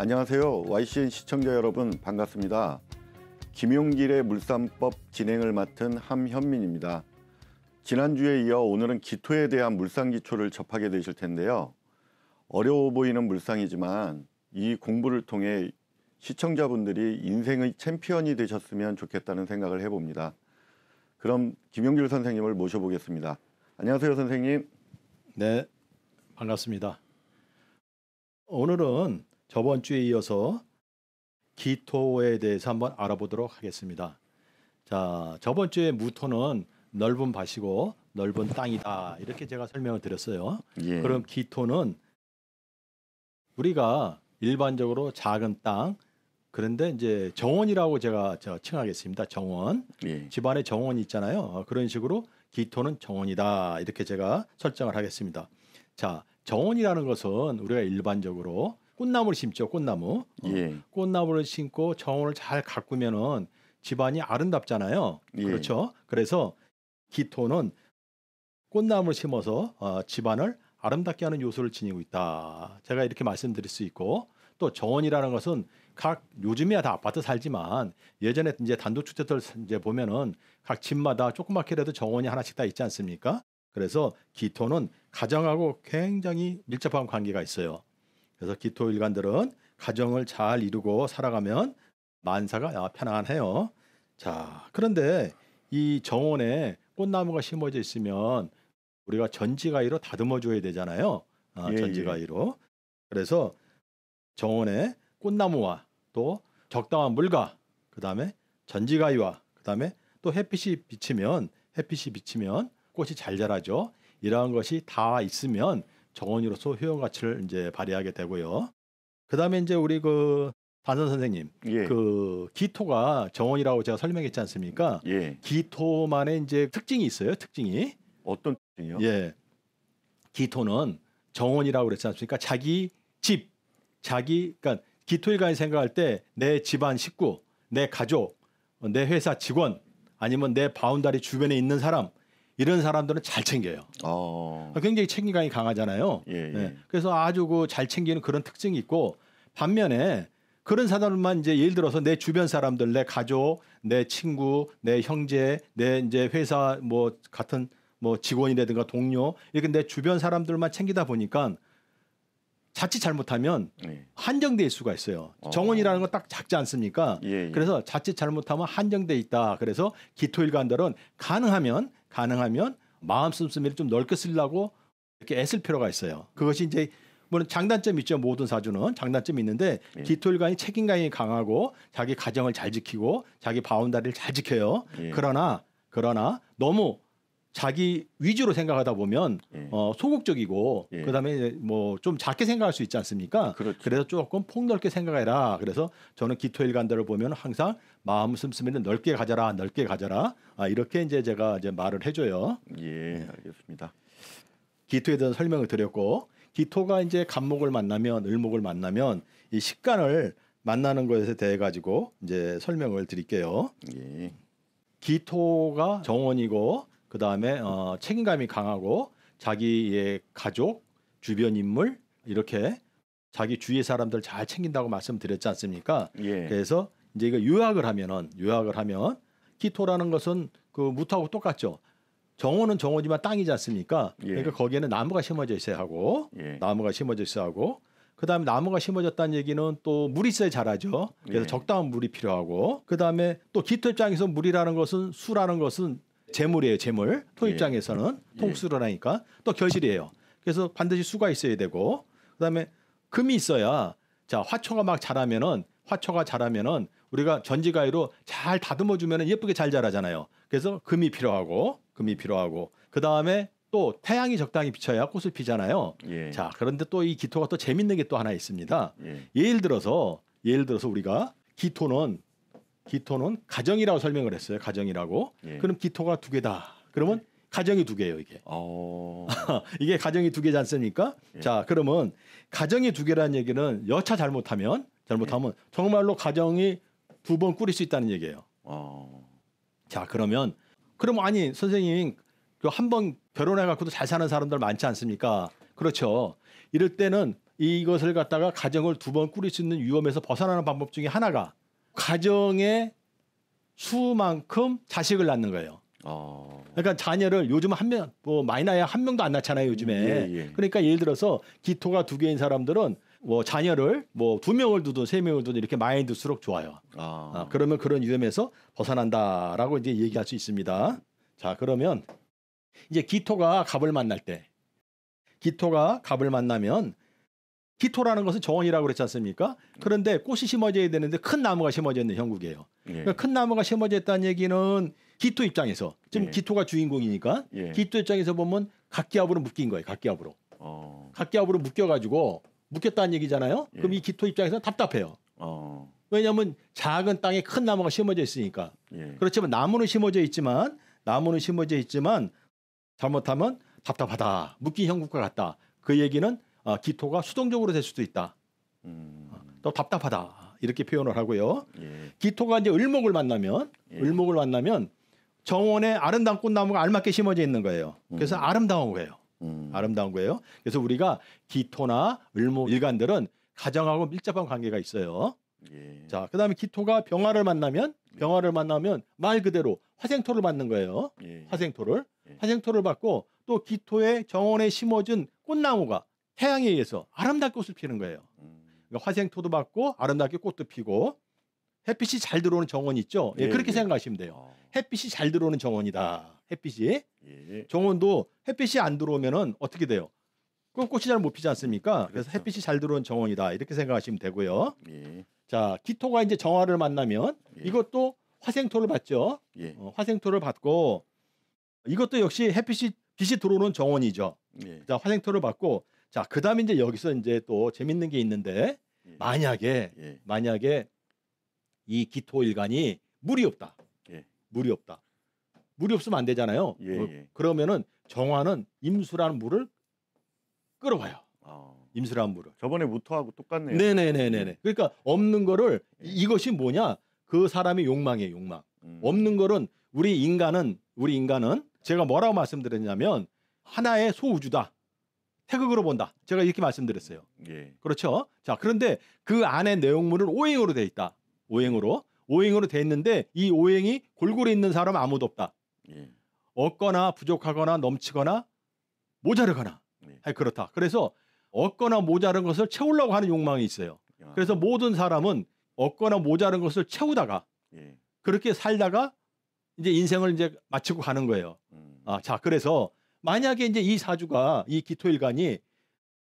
안녕하세요. YCN 시청자 여러분 반갑습니다. 김용길의 물산법 진행을 맡은 함현민입니다. 지난주에 이어 오늘은 기토에 대한 물상 기초를 접하게 되실 텐데요. 어려워 보이는 물상이지만 이 공부를 통해 시청자분들이 인생의 챔피언이 되셨으면 좋겠다는 생각을 해봅니다. 그럼 김용길 선생님을 모셔보겠습니다. 안녕하세요, 선생님. 네, 반갑습니다. 오늘은 저번 주에 이어서 기토에 대해서 한번 알아보도록 하겠습니다. 자, 저번 주에 무토는 넓은 밭이고 넓은 땅이다. 이렇게 제가 설명을 드렸어요. 예. 그럼 기토는 우리가 일반적으로 작은 땅 그런데 이제 정원이라고 제가 저 칭하겠습니다. 정원. 예. 집안에 정원이 있잖아요. 어, 그런 식으로 기토는 정원이다. 이렇게 제가 설정을 하겠습니다. 자, 정원이라는 것은 우리가 일반적으로 꽃나무를 심죠. 꽃나무. 어, 예. 꽃나무를 심고 정원을 잘 가꾸면은 집안이 아름답잖아요. 예. 그렇죠. 그래서 기토는 꽃나무를 심어서 어, 집안을 아름답게 하는 요소를 지니고 있다. 제가 이렇게 말씀드릴 수 있고 또 정원이라는 것은 각 요즘이야 다 아파트 살지만 예전에 이제 단독주택들 이제 보면은 각 집마다 조그맣게라도 정원이 하나씩 다 있지 않습니까? 그래서 기토는 가정하고 굉장히 밀접한 관계가 있어요. 그래서 기토 일관들은 가정을 잘 이루고 살아가면 만사가 아, 편안해요. 자, 그런데 이 정원에 꽃나무가 심어져 있으면 우리가 전지가위로 다듬어 줘야 되잖아요. 아, 예, 예. 전지가위로. 그래서 정원에 꽃나무와 또 적당한 물과 그다음에 전지가위와 그다음에 또 햇빛이 비치면 햇빛이 비치면 꽃이 잘 자라죠. 이러한 것이 다 있으면 정원으로서 효용 가치를 이제 발휘하게 되고요. 그다음에 이제 우리 그 반선 선생님, 예. 그 기토가 정원이라고 제가 설명했지 않습니까? 예. 기토만의 이제 특징이 있어요. 특징이 어떤 특징이요? 예, 기토는 정원이라고 그랬지 않습니까? 자기 집, 자기 그러니까 기토일간 생각할 때 내 집안 식구, 내 가족, 내 회사 직원 아니면 내 바운다리 주변에 있는 사람 이런 사람들은 잘 챙겨요. 어. 굉장히 책임감이 강하잖아요. 예, 예. 네. 그래서 아주 그잘 챙기는 그런 특징이 있고 반면에 그런 사람만 들 이제 예를 들어서 내 주변 사람들, 내 가족, 내 친구, 내 형제, 내 이제 회사 뭐 같은 뭐 직원이라든가 동료 이렇게 내 주변 사람들만 챙기다 보니까 자칫 잘못하면 예. 한정될 수가 있어요. 어. 정원이라는 건 딱 작지 않습니까? 예, 예. 그래서 자칫 잘못하면 한정돼 있다. 그래서 기토일간들은 가능하면 가능하면 마음 씀씀이를 좀 넓게 쓰려고 이렇게 애쓸 필요가 있어요. 그것이 이제 물론 장단점이 있죠. 모든 사주는 장단점이 있는데 뒤 예. 기토일간이 책임감이 강하고 자기 가정을 잘 지키고 자기 바운다리를 잘 지켜요. 예. 그러나 그러나 너무 자기 위주로 생각하다 보면 예. 어, 소극적이고 예. 그다음에 뭐 좀 작게 생각할 수 있지 않습니까? 그렇죠. 그래서 조금 폭넓게 생각해라. 그래서 저는 기토일 간다를 보면 항상 마음 씀씀이는 넓게 가져라, 넓게 가져라. 아, 이렇게 이제 제가 이제 말을 해줘요. 예, 알겠습니다. 기토에 대한 설명을 드렸고 기토가 이제 간목을 만나면 을목을 만나면 이 식간을 만나는 것에 대해 가지고 이제 설명을 드릴게요. 예. 기토가 정원이고 그 다음에 어, 책임감이 강하고 자기의 가족, 주변 인물 이렇게 자기 주위의 사람들 잘 챙긴다고 말씀드렸지 않습니까? 예. 그래서 이제 이거 요약을 하면은 요약을 하면 키토라는 것은 그 무토하고 똑같죠. 정원은 정원이지만 땅이지 않습니까? 예. 그러니까 거기에는 나무가 심어져 있어야 하고 예. 나무가 심어져 있어야 하고 그다음에 나무가 심어졌다는 얘기는 또 물이 있어야 자라죠. 그래서 예. 적당한 물이 필요하고 그다음에 또키토 입장에서 물이라는 것은 수라는 것은 재물이에요, 재물. 토입장에서는 예. 통수를 예. 하니까 또 결실이에요. 그래서 반드시 수가 있어야 되고 그다음에 금이 있어야 자 화초가 막 자라면은 화초가 자라면은 우리가 전지가위로 잘 다듬어 주면은 예쁘게 잘 자라잖아요. 그래서 금이 필요하고 금이 필요하고 그 다음에 또 태양이 적당히 비쳐야 꽃을 피잖아요. 예. 자 그런데 또 이 기토가 또 재밌는 게 또 하나 있습니다. 예. 예를 들어서 예를 들어서 우리가 기토는 기토는 가정이라고 설명을 했어요. 가정이라고. 예. 그럼 기토가 두 개다. 그러면 가정이 두 개예요 이게. 어... 이게 가정이 두 개지 않습니까? 예. 자 그러면 가정이 두 개라는 얘기는 여차 잘못하면 잘못하면 예. 정말로 가정이 두 번 꾸릴 수 있다는 얘기예요. 어... 자 그러면 그럼 아니 선생님 그한번 결혼해 갖고도 잘 사는 사람들 많지 않습니까? 그렇죠. 이럴 때는 이것을 갖다가 가정을 두 번 꾸릴 수 있는 위험에서 벗어나는 방법 중에 하나가 가정의 수만큼 자식을 낳는 거예요. 어. 그러니까 자녀를 요즘 한 명, 뭐 많이 나야 한 명도 안 낳잖아요 요즘에. 예, 예. 그러니까 예를 들어서 기토가 두 개인 사람들은 뭐 자녀를 뭐 두 명을 두든 세 명을 두든 이렇게 많이 들수록 좋아요. 아. 아, 그러면 그런 위험에서 벗어난다라고 이제 얘기할 수 있습니다. 자 그러면 이제 기토가 갑을 만날 때, 기토가 갑을 만나면 기토라는 것은 정원이라고 그랬지 않습니까? 그런데 꽃이 심어져야 되는데 큰 나무가 심어져 있는 형국이에요. 예. 그러니까 큰 나무가 심어져 있다는 얘기는 기토 입장에서 지금 예. 기토가 주인공이니까 예. 기토 입장에서 보면 각기압으로 묶인 거예요. 각기압으로. 어. 각기압으로 묶여가지고 묶였다는 얘기잖아요. 예. 그럼 이 기토 입장에서는 답답해요. 어. 왜냐하면 작은 땅에 큰 나무가 심어져 있으니까. 예. 그렇지만 나무는 심어져 있지만 나무는 심어져 있지만 잘못하면 답답하다. 묶인 형국과 같다. 그 얘기는 어, 기토가 수동적으로 될 수도 있다. 음. 또 어, 답답하다 이렇게 표현을 하고요. 예. 기토가 이제 을목을 만나면 예. 을목을 만나면 정원에 아름다운 꽃나무가 알맞게 심어져 있는 거예요. 그래서 음. 아름다운 거예요. 음. 아름다운 거예요. 그래서 우리가 기토나 을목 일간들은 가정하고 밀접한 관계가 있어요. 예. 자, 그다음에 기토가 병화를 만나면 예. 병화를 만나면 말 그대로 화생토를 받는 거예요. 예. 화생토를 예. 화생토를 받고 또 기토의 정원에 심어진 꽃나무가 태양에 의해서 아름답게 꽃을 피는 거예요. 음. 그러니까 화생토도 받고 아름답게 꽃도 피고 햇빛이 잘 들어오는 정원 있죠. 예, 예, 그렇게 예. 생각하시면 돼요. 아. 햇빛이 잘 들어오는 정원이다. 햇빛이 예. 정원도 햇빛이 안 들어오면은 어떻게 돼요? 그럼 꽃이 잘 못 피지 않습니까? 그렇죠. 그래서 햇빛이 잘 들어오는 정원이다 이렇게 생각하시면 되고요. 예. 자 기토가 이제 정화를 만나면 예. 이것도 화생토를 받죠. 어, 화생토를 받고 이것도 역시 햇빛이 빛이 들어오는 정원이죠. 자 화생토를 받고 자, 그다음 이제 여기서 이제 또 재밌는 게 있는데 예. 만약에 예. 만약에 이 기토 일간이 물이 없다. 예. 물이 없다. 물이 없으면 안 되잖아요. 예, 뭐 예. 그러면은 정화는 임수라는 물을 끌어와요. 아. 임수라는 물을. 저번에 무토하고 똑같네요. 네네네네네. 예. 그러니까 없는 거를 예. 이것이 뭐냐? 그 사람의 욕망이에요. 욕망. 음. 없는 거는 우리 인간은 우리 인간은 제가 뭐라고 말씀드렸냐면 하나의 소우주다. 태극으로 본다. 제가 이렇게 말씀드렸어요. 예. 그렇죠. 자, 그런데 그 안에 내용물은 오행으로 돼 있다. 오행으로. 오행으로 돼 있는데 이 오행이 골고루 있는 사람 아무도 없다. 예. 없거나 부족하거나 넘치거나 모자르거나. 예. 아, 그렇다. 그래서 얻거나 모자른 것을 채우려고 하는 욕망이 있어요. 야. 그래서 모든 사람은 얻거나 모자른 것을 채우다가 예. 그렇게 살다가 이제 인생을 이제 마치고 가는 거예요. 음. 아, 자, 그래서 만약에 이제 이 사주가 이 기토일간이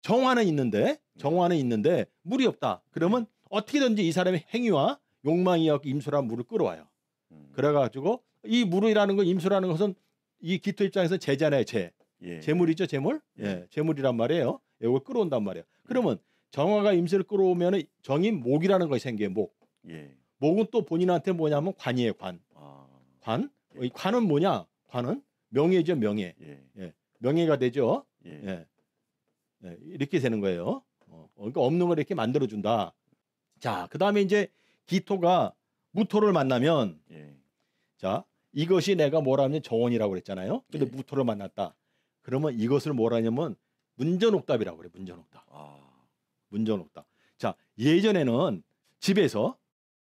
정화는 있는데 네. 정화는 있는데 물이 없다. 그러면 네. 어떻게든지 이 사람의 행위와 욕망이었 임수란 물을 끌어와요. 음. 그래가지고 이 물이라는 건 임수라는 것은 이 기토 입장에서 재잖아요 재 예. 재물이죠 재물 예. 예. 재물이란 말이에요 이걸 끌어온단 말이에요 예. 그러면 정화가 임수를 끌어오면 정인 목이라는 것이 생겨요 목 예. 목은 또 본인한테 뭐냐면 관이에요 관 아. 관. 예. 관은 뭐냐 관은 명예죠 명예. 예. 예. 명예가 되죠. 예. 예. 예. 이렇게 되는 거예요. 어, 그러니까 없는 걸 이렇게 만들어 준다. 자, 그 다음에 이제 기토가 무토를 만나면 예. 자 이것이 내가 뭐라면 하 정원이라고 그랬잖아요. 근데 예. 무토를 만났다. 그러면 이것을 뭐라냐면 하 문전옥답이라고 그래. 문전옥답. 아. 문전옥답. 자 예전에는 집에서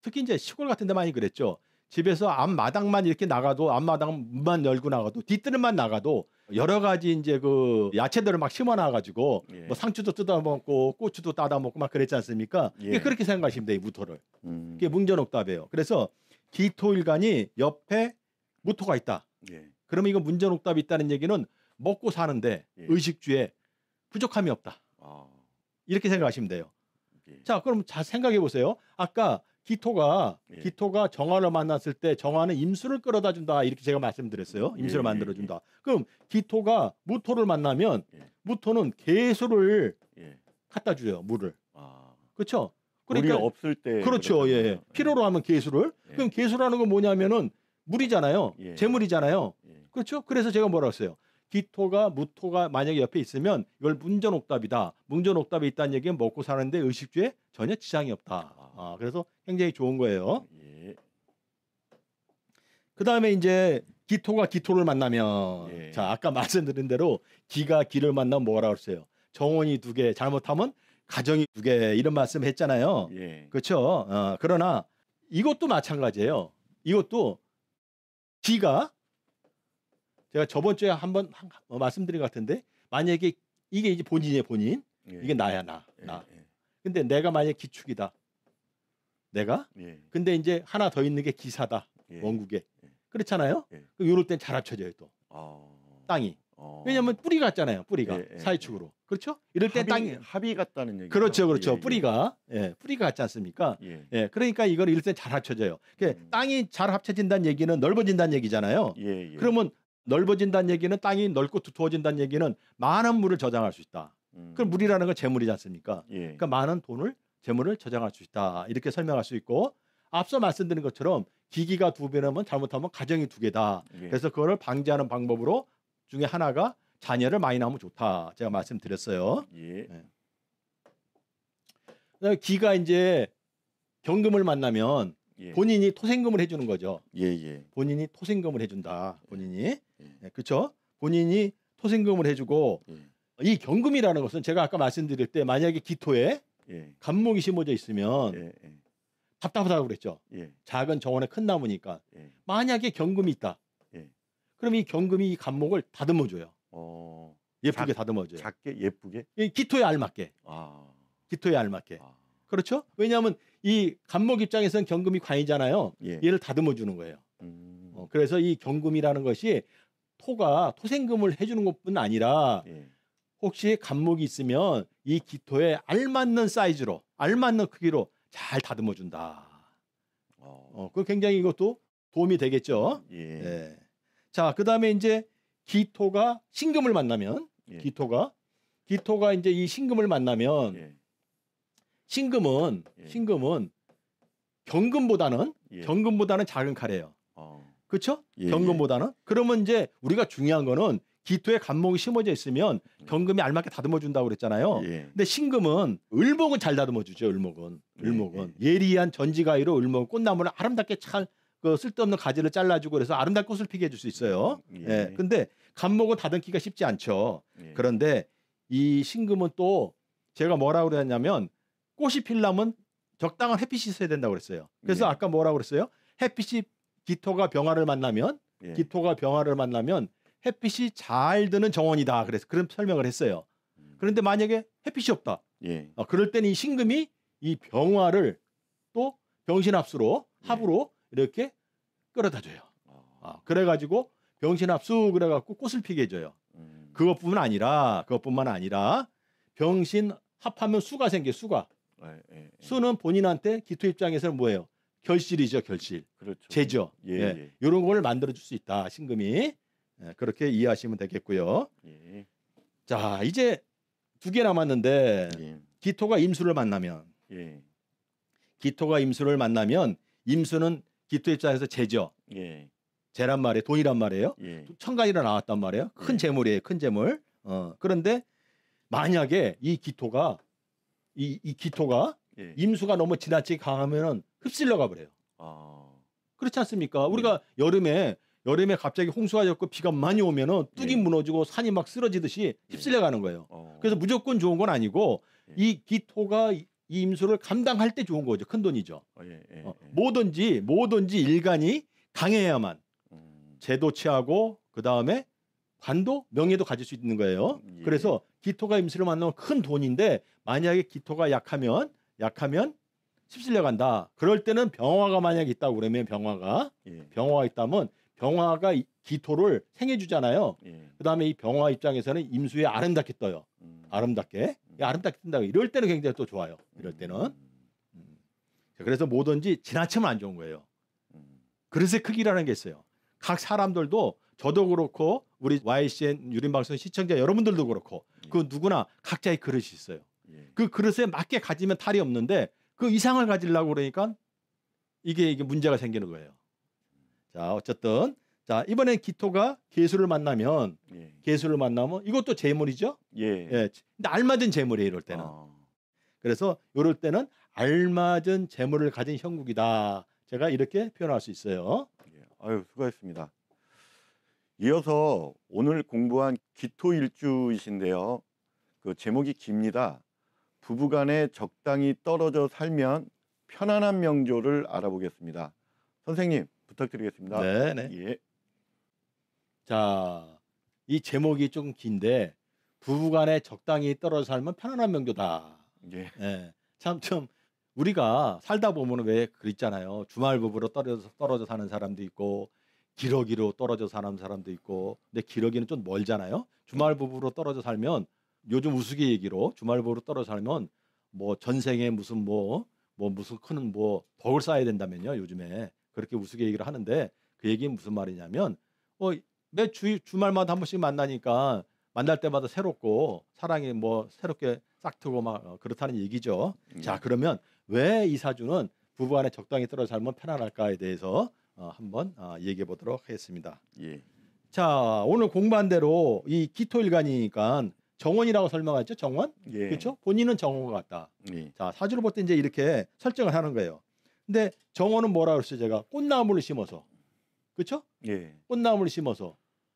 특히 이제 시골 같은 데 많이 그랬죠. 집에서 앞마당만 이렇게 나가도 앞마당 만 열고 나가도 뒤뜰만 나가도 여러 가지 이제 그 야채들을 막 심어놔 가지고 예. 뭐 상추도 뜯어 먹고 고추도 따다 먹고 막 그랬지 않습니까? 예. 그렇게 생각하시면 돼요 무토를. 음. 그게 문전옥답이에요. 그래서 기토일간이 옆에 무토가 있다. 예. 그러면 이거 문전옥답이 있다는 얘기는 먹고 사는데 예. 의식주에 부족함이 없다. 아. 이렇게 생각하시면 돼요. 예. 자 그럼 잘 생각해 보세요. 아까 기토가 예. 기토가 정화를 만났을 때 정화는 임수를 끌어다 준다 이렇게 제가 말씀드렸어요. 예, 임수를 예, 만들어 준다. 예. 그럼 기토가 무토를 만나면 예. 무토는 개수를 갖다 줘요 물을. 아. 그렇죠. 그러니까 없을 때 그렇죠. 그렇구나. 예. 필요로 하면 개수를. 그럼 개수라는 건 뭐냐면은 물이잖아요. 재물이잖아요. 그렇죠. 그래서 제가 뭐라고 했어요. 기토가 무토가 만약에 옆에 있으면 이걸 문전옥답이다. 문전옥답이 있다는 얘기는 먹고 사는데 의식주에 전혀 지장이 없다. 아, 그래서 굉장히 좋은 거예요. 예. 그 다음에 이제 기토가 기토를 만나면 예. 자 아까 말씀드린 대로 기가 기를 만나면 뭐라 그랬어요? 정원이 두 개 잘못하면 가정이 두 개 이런 말씀했잖아요. 예. 그렇죠. 어, 그러나 이것도 마찬가지예요. 이것도 기가 제가 저번 주에 한번 어, 말씀드린 것 같은데 만약에 이게 이제 본인이에요 본인 예. 이게 나야 나 예, 나. 예. 근데 내가 만약 기축이다 내가. 예, 예. 근데 이제 하나 더 있는 게 기사다. 예. 예. 원국에. 예. 그렇잖아요. 예. 요럴 땐 잘 합쳐져요 또. 어... 땅이. 어... 왜냐하면 뿌리 같잖아요. 뿌리가 사회축으로. 그렇죠? 이럴 때 합의, 땅이 합이 같다는 얘기. 그렇죠, 그렇죠. 예, 뿌리가 예, 뿌리가 같지 않습니까? 예, 예 그러니까 이걸 이럴 때잘 합쳐져요. 그러니까 음. 땅이 잘 합쳐진다는 얘기는 넓어진다는 얘기잖아요. 예, 예. 그러면 넓어진다는 얘기는 땅이 넓고 두터워진다는 얘기는 많은 물을 저장할 수 있다. 음. 그럼 물이라는 건 재물이지 않습니까? 예. 그러니까 많은 돈을 재물을 저장할 수 있다. 이렇게 설명할 수 있고 앞서 말씀드린 것처럼 기기가 두 배라면 잘못하면 가정이 두 개다. 예. 그래서 그거를 방지하는 방법으로 중에 하나가 자녀를 많이 낳으면 좋다. 제가 말씀드렸어요. 예. 네. 네. 기가 이제 경금을 만나면 예. 본인이 토생금을 해주는 거죠. 예예. 예. 본인이 토생금을 해준다. 예. 본인이 예. 네, 그렇죠. 본인이 토생금을 해주고 이 경금이라는 것은 제가 아까 말씀드릴 때 만약에 기토에 예. 감목이 심어져 있으면 예, 예. 답답하다고 그랬죠. 예. 작은 정원에 큰 나무니까 예. 만약에 경금이 있다. 그럼 이 경금이 이 감목을 다듬어 줘요. 어... 예쁘게 다듬어 줘요. 작게 예쁘게? 이 기토에 알맞게. 아... 기토에 알맞게. 아... 그렇죠? 왜냐하면 이 감목 입장에서는 경금이 관이잖아요. 얘를 다듬어 주는 거예요. 음... 어, 그래서 이 경금이라는 것이 토가 토생금을 해주는 것뿐 아니라 혹시 감목이 있으면 이 기토에 알맞는 사이즈로 알맞는 크기로 잘 다듬어 준다. 어, 그 굉장히 이것도 도움이 되겠죠. 예. 예. 자, 그다음에 이제 기토가 신금을 만나면 예. 기토가 기토가 이제 이 신금을 만나면 예. 신금은 예. 신금은 경금보다는 예. 경금보다는 작은 칼이에요. 어. 그렇죠? 경금보다는 그러면 이제 우리가 중요한 거는 기토에 간목이 심어져 있으면 경금이 알맞게 다듬어 준다고 그랬잖아요. 예. 근데 신금은 을목은 잘 다듬어 주죠. 을목은 네. 을목은 예. 리한 전지가위로 을목 꽃나무를 아름답게 잘 그 쓸데없는 가지를 잘라주고 그래서 아름답게 꽃을 피게 해줄 수 있어요. 예. 예. 근데 간목은 다듬기가 쉽지 않죠. 예. 그런데 이 신금은 또 제가 뭐라고 그랬냐면 꽃이 필라면 적당한 햇빛이 있어야 된다고 그랬어요. 그래서 예. 아까 뭐라고 그랬어요? 햇빛이 기토가 병화를 만나면 예. 기토가 병화를 만나면 햇빛이 잘 드는 정원이다. 그래서 그런 설명을 했어요. 음. 그런데 만약에 햇빛이 없다. 예. 어, 그럴 때는 이 신금이 이 병화를 또 병신합수로 예. 합으로 예. 이렇게 끌어다 줘요. 어, 그래가지고 병신합수 그래갖고 꽃을 피게 해줘요. 음. 그것뿐 만 아니라 그것뿐만 아니라 병신 합하면 수가 생겨 수가. 예, 예, 예, 수는 본인한테 기토 입장에서는 뭐예요? 결실이죠 결실. 그렇죠. 재죠. 예, 이런 걸 만들어 줄 수 있다 신금이. 예, 그렇게 이해하시면 되겠고요. 예. 자 이제 두 개 남았는데 예. 기토가 임수를 만나면 예. 기토가 임수를 만나면 임수는 기토 입장에서 재죠. 예. 재란 말이에요. 돈이란 말이에요. 예. 천간이라 나왔단 말이에요. 큰 예. 재물이에요. 큰 재물. 어, 그런데 만약에 이 기토가 이, 이 기토가 임수가 너무 지나치게 강하면은 흡실려 가버려요. 아... 그렇지 않습니까? 우리가 여름에 여름에 갑자기 홍수가 졌고 비가 많이 오면은 뚝이 예. 무너지고 산이 막 쓰러지듯이 예. 휩쓸려 가는 거예요. 어. 그래서 무조건 좋은 건 아니고 예. 이 기토가 이 임수를 감당할 때 좋은 거죠. 큰 돈이죠. 어, 예, 예, 어, 예. 어, 뭐든지 뭐든지 일간이 강해야만 음. 제도 치하고그 다음에 관도 명예도 가질 수 있는 거예요. 그래서 기토가 임수를 만나면 큰 돈인데 만약에 기토가 약하면 약하면 휩쓸려 간다. 그럴 때는 병화가 만약 있다고 그러면 병화가 병화가 있다면 병화가 기토를 생해주잖아요. 예. 그다음에 이 병화 입장에서는 임수에 아름답게 떠요. 음. 아름답게 음. 아름답게 뜬다고 이럴 때는 굉장히 또 좋아요. 이럴 음. 때는 음. 그래서 뭐든지 지나치면 안 좋은 거예요. 음. 그릇의 크기라는 게 있어요. 각 사람들도 저도 그렇고 우리 YCN 유림방송 시청자 여러분들도 그렇고 예. 그 누구나 각자의 그릇이 있어요. 예. 그 그릇에 맞게 가지면 탈이 없는데 그 이상을 가지려고 그러니까 이게 이게 문제가 생기는 거예요. 자 어쨌든 자 이번엔 기토가 개수를 만나면 예. 개수를 만나면 이것도 재물이죠. 예. 예. 근데 알맞은 재물이에요 이럴 때는. 아. 그래서 이럴 때는 알맞은 재물을 가진 형국이다. 제가 이렇게 표현할 수 있어요. 예. 아유 수고했습니다. 이어서 오늘 공부한 기토일주이신데요. 그 제목이 깁니다. 부부간에 적당히 떨어져 살면 편안한 명조를 알아보겠습니다. 선생님, 부탁드리겠습니다. 네, 네. 예. 자, 이 제목이 조금 긴데 부부간에 적당히 떨어져 살면 편안한 명조다. 예. 예. 참 좀 우리가 살다 보면 왜 그랬잖아요. 주말 부부로 떨어져 떨어져 사는 사람도 있고 기러기로 떨어져 사는 사람도 있고 근데 기러기는 좀 멀잖아요. 주말 부부로 떨어져 살면 요즘 우스개 얘기로 주말 부부로 떨어져 살면 뭐 전생에 무슨 뭐뭐 뭐 무슨 큰 뭐 덕을 쌓아야 된다면요 요즘에 그렇게 우스개 얘기를 하는데 그 얘기는 무슨 말이냐면 어, 매 주, 주말마다 한 번씩 만나니까 만날 때마다 새롭고 사랑이 뭐 새롭게 싹트고 막 어, 그렇다는 얘기죠. 음. 자 그러면 왜 이사주는 부부 간에 적당히 떨어져 살면 편안할까에 대해서 어, 한번 어, 얘기해 보도록 하겠습니다. 예. 자 오늘 공부한대로이 기토일간이니까 정원이라고 설명했죠 정원 예. 그렇죠 본인은 정원 같다 예. 자사주로볼때 이제 이렇게 설정을 하는 거예요 근데 정원은 뭐라 그랬어요 제가 꽃나무를 심어서 그렇죠? 예. 꽃나무를 심어서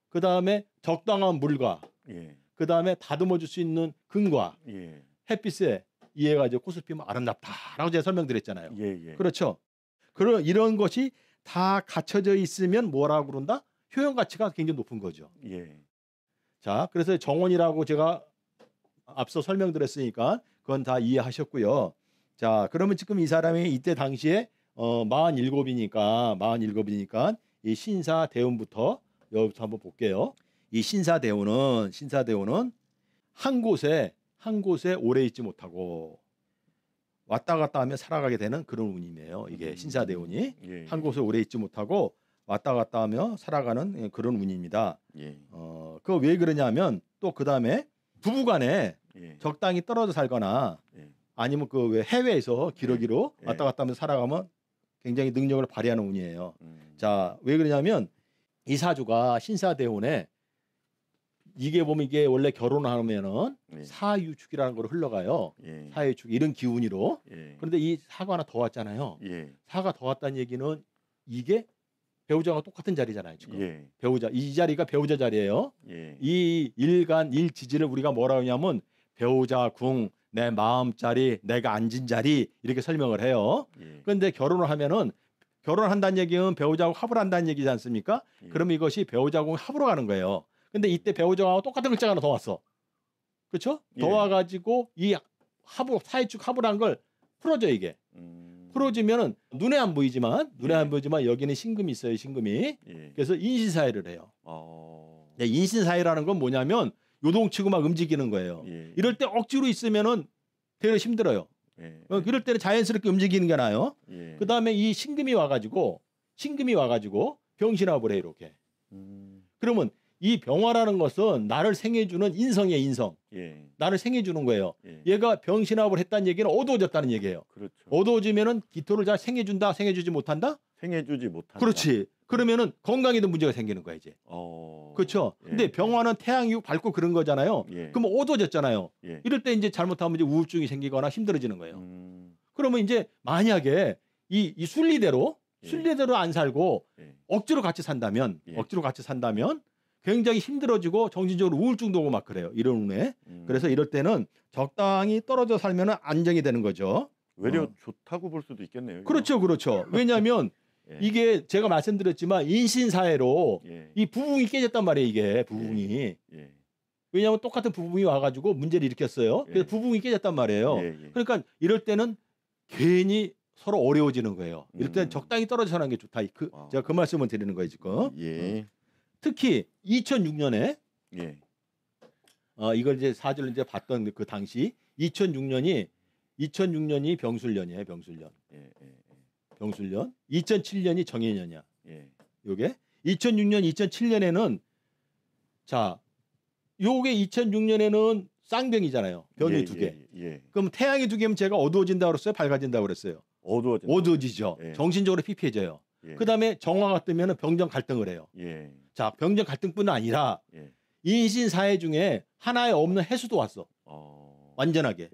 그 다음에 적당한 물과 예. 그 다음에 다듬어줄 수 있는 근과 예. 햇빛에 이해가지고 꽃을 피면 아름답다라고 제가 설명드렸잖아요. 예예. 예. 그렇죠. 그런 이런 것이 다 갖춰져 있으면 뭐라고 그런다? 효용 가치가 굉장히 높은 거죠. 예. 자, 그래서 정원이라고 제가 앞서 설명드렸으니까 그건 다 이해하셨고요. 자, 그러면 지금 이 사람이 이때 당시에 어 47이니까 47이니까 이 신사 대운부터 여기서 한번 볼게요. 이 신사 대운은 신사 대운은 한 곳에 한 곳에 오래 있지 못하고 왔다 갔다 하며 살아가게 되는 그런 운이네요. 이게 음. 신사 대운이 예. 한 곳에 오래 있지 못하고 왔다 갔다 하며 살아가는 예, 그런 운입니다. 예. 어, 그거 왜 그러냐면 또 그다음에 부부간에 예. 적당히 떨어져 살거나 예. 아니면 그 왜 해외에서 기러기로 네. 왔다 갔다 하면서 살아가면 굉장히 능력을 발휘하는 운이에요. 음. 자, 왜 그러냐면 이 사주가 신사대운에 이게 보면 이게 원래 결혼하면은 예. 사유축이라는 걸 흘러가요. 예. 사유축 이런 기운이로. 예. 그런데 이 사가 하나 더 왔잖아요. 예. 사가 더 왔다는 얘기는 이게 배우자가 똑같은 자리잖아요. 지금 배우자 이 자리가 배우자 자리예요. 이 일간 일지지를 우리가 뭐라 하냐면 배우자 궁내 마음 자리, 내가 앉은 자리 이렇게 설명을 해요. 예. 그런데 결혼을 하면은 결혼한다는 얘기는 배우자하고 합을 한다는 얘기지 않습니까? 예. 그럼 이것이 배우자하고 합으로 가는 거예요. 근데 이때 배우자하고 똑같은 글자가 하나 더 왔어. 그렇죠? 더 와가지고 이 합을 사이축 합을 한 걸 풀어져 이게. 음. 풀어지면은 눈에 안 보이지만 눈에 안 예. 보이지만 여기는 신금이 있어요 신금이. 그래서 인신 사이를 해요. 어... 인신 사이라는 건 뭐냐면 요동치고 막 움직이는 거예요. 예. 이럴 때 억지로 있으면은 되려 힘들어요. 예. 어, 럴 때는 자연스럽게 움직이는 게 나아요. 예. 그 다음에 이 신금이 와가지고 신금이 와가지고 병신압을 해 이렇게. 음. 그러면 이 병화라는 것은 나를 생해주는 인성의 인성. 예. 나를 생해주는 거예요. 예. 얘가 병신압을 했다는 얘기는 어두워졌다는 얘기예요. 그렇죠. 어두워지면은 기토를 잘 생해준다, 생해주지 못한다. 생해주지 못한다. 그렇지. 그러면은 건강에도 문제가 생기는 거야 이제. 어... 그렇죠. 예. 근데 병화는 태양 이후 밝고 그런 거잖아요. 예. 그럼 어두워졌잖아요. 예. 이럴 때 이제 잘못하면 이제 우울증이 생기거나 힘들어지는 거예요. 음... 그러면 이제 만약에 이, 이 순리대로 예. 순리대로 안 살고 예. 억지로 같이 산다면 예. 억지로 같이 산다면 굉장히 힘들어지고 정신적으로 우울증도 오고 막 그래요. 이런 운에. 음... 그래서 이럴 때는 적당히 떨어져 살면 안정이 되는 거죠. 외려 어. 좋다고 볼 수도 있겠네요. 그렇죠, 그렇죠. 왜냐하면 예. 이게 제가 말씀드렸지만 인신 사회로 예. 이 부붕이 깨졌단 말이에요 이게 예. 부붕이 예. 왜냐하면 똑같은 부붕이 와가지고 문제를 일으켰어요 예. 그래서 부붕이 깨졌단 말이에요 예, 그러니까 이럴 때는 괜히 서로 어려워지는 거예요 이럴 때는 음. 적당히 떨어져 사는 게 좋다 그, 와 아. 제가 그 말씀을 드리는 거예요 지금 음. 특히 2006년에 어, 이걸 이제 사진을 이제 봤던 그 당시 2006년이 2006년이 병술년이에요 병술년 병술년, 2007년이 정해년이야. 예. 요게 2006년, 2007년에는 자, 요게 2006년에는 쌍병이잖아요. 변이 예, 두 개. 예, 예. 그럼 태양이 두 개면 제가 어두워진다 그랬어요. 밝아진다 그랬어요. 어두워진 어두워지죠. 예. 정신적으로 피폐해져요. 예. 그다음에 정화가 뜨면 병정 갈등을 해요. 예. 자, 병정 갈등뿐 아니라 인신 사회 중에 하나에 없는 해수도 왔어. 어... 완전하게.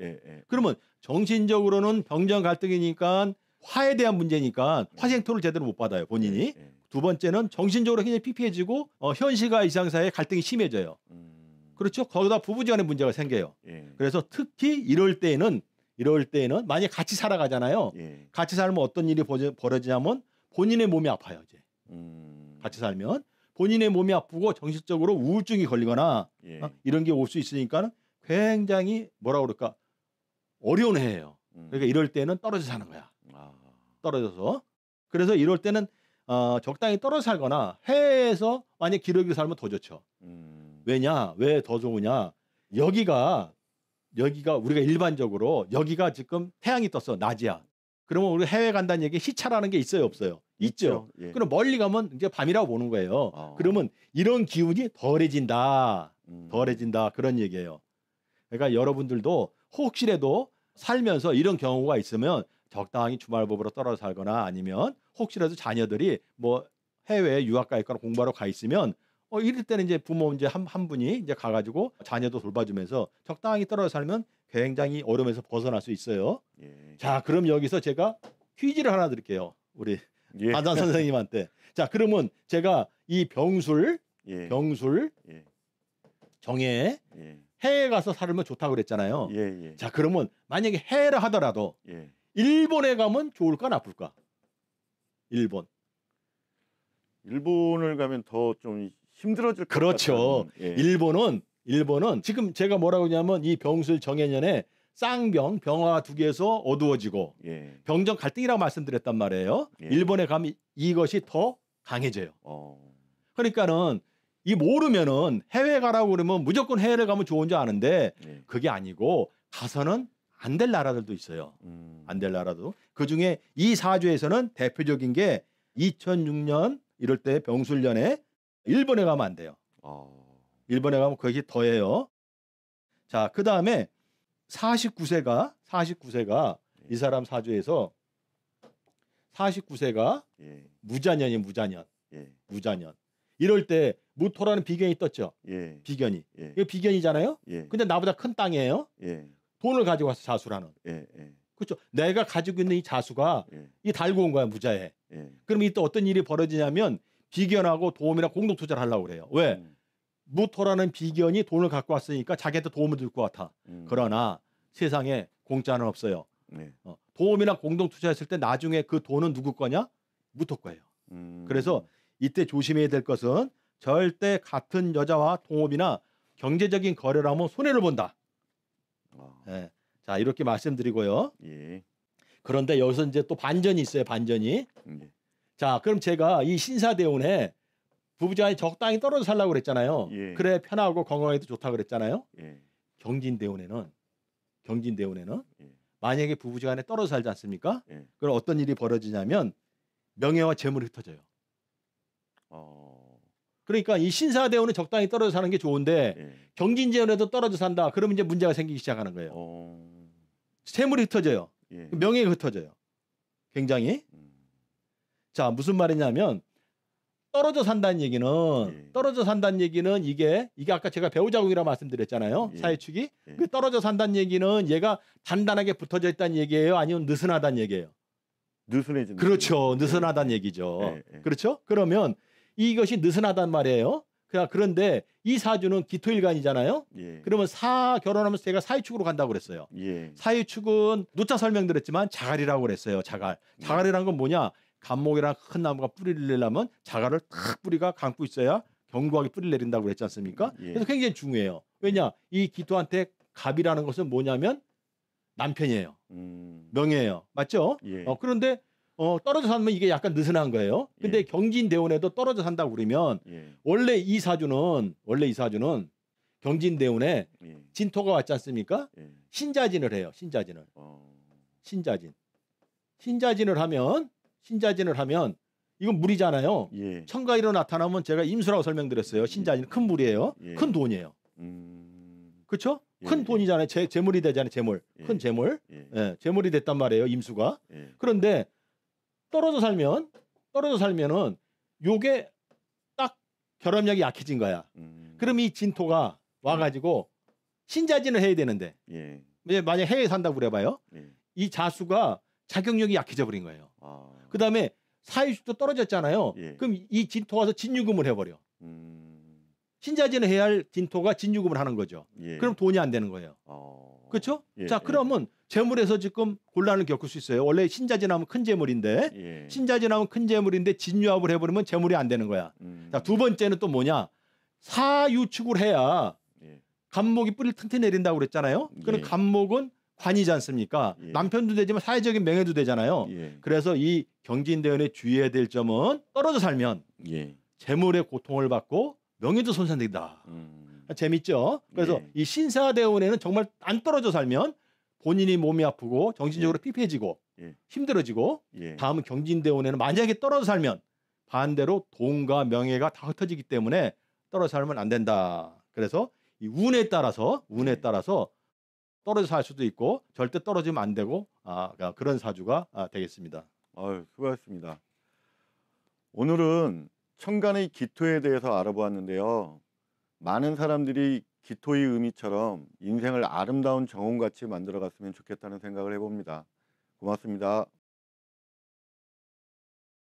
그러면 정신적으로는 병정 갈등이니까 화에 대한 문제니까 화생토를 제대로 못 받아요 본인이. 네, 네. 두 번째는 정신적으로 굉장히 피폐해지고 어, 현실과 이상 사이의 갈등이 심해져요. 음... 그렇죠. 거기다 부부지간의 문제가 생겨요. 예. 그래서 특히 이럴 때에는 이럴 때에는 만약 같이 살아가잖아요. 예. 같이 살면 어떤 일이 벌어지냐면 본인의 몸이 아파요 이제. 음... 같이 살면 본인의 몸이 아프고 정신적으로 우울증이 걸리거나 예. 어? 이런 게 올 수 있으니까는 굉장히 뭐라 그럴까 어려운 해예요. 음... 그러니까 이럴 때는 떨어져 사는 거야. 떨어져서 그래서 이럴 때는 어, 적당히 떨어 살거나 해외에서 만약 기러기를 살면 더 좋죠. 음. 왜냐 왜 더 좋으냐 여기가 여기가 우리가 일반적으로 여기가 지금 태양이 떴어 낮이야. 그러면 우리 해외 간다는 얘기 시차라는 게 있어요 없어요? 있죠. 예. 그럼 멀리 가면 이제 밤이라고 보는 거예요. 아. 그러면 이런 기운이 덜해진다. 음. 덜해진다 그런 얘기예요. 그러니까 여러분들도 혹시라도 살면서 이런 경우가 있으면 적당히 주말부부로 떨어져 살거나 아니면 혹시라도 자녀들이 뭐 해외 유학가 있거나 공부하러 가 있으면 어 이럴 때는 이제 부모 이제 한, 한 분이 이제 가가지고 자녀도 돌봐주면서 적당히 떨어져 살면 굉장히 어려움에서 벗어날 수 있어요. 예. 자 그럼 여기서 제가 퀴즈를 하나 드릴게요. 우리 예. 반장 선생님한테. 자 그러면 제가 이 병술, 예. 병술, 예. 정해 예. 해외 가서 살면 좋다고 그랬잖아요. 예, 예. 자 그러면 만약에 해외라 하더라도 일본에 가면 좋을까 나쁠까? 일본. 일본을 가면 더 좀 힘들어질 것 그렇죠. 예. 일본은 일본은 지금 제가 뭐라고 하냐면 이 병술 정해년에 쌍병 병화 두 개에서 어두워지고 예. 병정 갈등이라고 말씀드렸단 말이에요. 예. 일본에 가면 이것이 더 강해져요. 어. 그러니까는 이 모르면은 해외 가라고 그러면 무조건 해외를 가면 좋은 줄 아는데 예. 그게 아니고 가서는 안될 나라들도 있어요. 음. 안될 나라도 그 중에 이 사주에서는 대표적인 게 2006년 이럴 때 병술년에 일본에 가면 안 돼요. 어. 일본에 가면 거기 더해요. 자, 그 다음에 49세가 49세가 예. 이 사람 사주에서 49세가 예. 무자년이 무자년, 예. 무자년. 이럴 때 무토라는 비견이 떴죠. 예. 비견이. 예. 이거 비견이잖아요. 예. 근데 나보다 큰 땅이에요. 돈을 가지고 와서 자수라는. 예, 예. 그렇죠. 내가 가지고 있는 이 자수가 예. 이 달고 온 거야 무자에. 예. 그럼 이때 어떤 일이 벌어지냐면 비견하고 도움이나 공동 투자를 하려고 그래요. 왜? 음. 무토라는 비견이 돈을 갖고 왔으니까 자기한테 도움을 줄 것 같아. 음. 그러나 세상에 공짜는 없어요. 네. 어, 도움이나 공동 투자했을 때 나중에 그 돈은 누구 거냐? 무토 거예요. 음. 그래서 이때 조심해야 될 것은 절대 같은 여자와 동업이나 경제적인 거래를 하면 손해를 본다. 아. 예. 자 이렇게 말씀드리고요. 예. 그런데 여기서 이제 또 반전이 있어요. 반전이. 예. 자 그럼 제가 이 신사대운에 부부자에 적당히 떨어져 살라고 그랬잖아요. 예. 그래 편하고 건강에도 좋다 그랬잖아요. 예. 경진대운에는 경진대운에는 예. 만약에 부부간에 자 떨어져 살지 않습니까? 예. 그럼 어떤 일이 벌어지냐면 명예와 재물이 흩어져요. 어... 그러니까 이 신사대원은 적당히 떨어져 사는 게 좋은데 예. 경진재원에도 떨어져 산다. 그러면 이제 문제가 생기기 시작하는 거예요. 어... 세물이 흩어져요. 예. 명예가 흩어져요. 굉장히. 음. 자 무슨 말이냐면 떨어져 산다는 얘기는 예. 떨어져 산다는 얘기는 이게 이게 아까 제가 배우자국이라 고 말씀드렸잖아요. 예. 사회축이 예. 그 떨어져 산다는 얘기는 얘가 단단하게 붙어져 있다는 얘기예요. 아니면 느슨하다는 얘기예요. 느슨해진. 그렇죠. 느슨하다는 얘기죠. 예. 예. 그렇죠. 그러면 이것이 느슨하단 말이에요. 그러니까 그런데 이 사주는 기토일간이잖아요. 예. 그러면 사 결혼하면서 제가 사유축으로 간다고 그랬어요. 예. 사유축은 누차 설명드렸지만 자갈이라고 그랬어요. 자갈. 예. 자갈이란 건 뭐냐? 감목이랑 큰 나무가 뿌리를 내려면 자갈을 탁 뿌리가 감고 있어야 견고하게 뿌리를 내린다고 그랬지 않습니까? 예. 그래서 굉장히 중요해요. 왜냐? 이 기토한테 갑이라는 것은 뭐냐면 남편이에요. 음. 명예예요. 맞죠? 예. 어, 그런데 어, 떨어져 살면 이게 약간 느슨한 거예요. 근데 예. 경진 대운에도 떨어져 산다고 그러면 예. 원래 이 사주는 원래 이 사주는 경진 대운에 예. 진토가 왔지 않습니까? 예. 신자진을 해요. 신자진을. 어... 신자진. 신자진을 하면 신자진을 하면 이건 물이잖아요. 예. 천가일로 나타나면 제가 임수라고 설명드렸어요. 예. 신자진 큰 물이에요. 큰 돈이에요. 음... 그렇죠? 큰 돈이잖아요. 재, 재물이 되잖아요. 재물. 큰 재물. 예. 재물이 됐단 말이에요. 임수가. 그런데 떨어져 살면 떨어져 살면은 요게 딱 결합력이 약해진 거야. 음. 그럼 이 진토가 와가지고 신자진을 해야 되는데 예. 만약 해외에 산다고 그래봐요. 예. 이 자수가 작용력이 약해져 버린 거예요. 아. 그 다음에 사유수도 떨어졌잖아요. 예. 그럼 이 진토 와서 진유금을 해버려. 음. 신자진을 해야 할 진토가 진유금을 하는 거죠. 예. 그럼 돈이 안 되는 거예요. 어. 그렇죠? 자 예. 그러면 재물에서 지금 곤란을 겪을 수 있어요. 원래 신자재 나면 큰 재물인데 예. 신자재 나면 큰 재물인데 진유합을 해버리면 재물이 안 되는 거야. 음. 자두 번째는 또 뭐냐 사유축을 해야 예. 감목이 뿌리를 튼튼 내린다고 그랬잖아요. 그럼 예. 감목은 관이지 않습니까? 예. 남편도 되지만 사회적인 명예도 되잖아요. 예. 그래서 이 경진 대원에 주의해야 될 점은 떨어져 살면 재물의 고통을 받고 명예도 손상된다. 음. 재밌죠? 그래서 이 신사대원에는 정말 안 떨어져 살면 본인이 몸이 아프고 정신적으로 예. 피폐해지고 예. 힘들어지고 예. 다음은 경진대원에는 만약에 떨어져 살면 반대로 돈과 명예가 다 흩어지기 때문에 떨어져 살면 안 된다. 그래서 이 운에 따라서 운에 예. 따라서 떨어져 살 수도 있고 절대 떨어지면 안 되고 아 그 그런 사주가 아, 되겠습니다. 아유 수고하셨습니다. 오늘은 천간의 기토에 대해서 알아보았는데요. 많은 사람들이 기토의 의미처럼 인생을 아름다운 정원같이 만들어 갔으면 좋겠다는 생각을 해봅니다. 고맙습니다.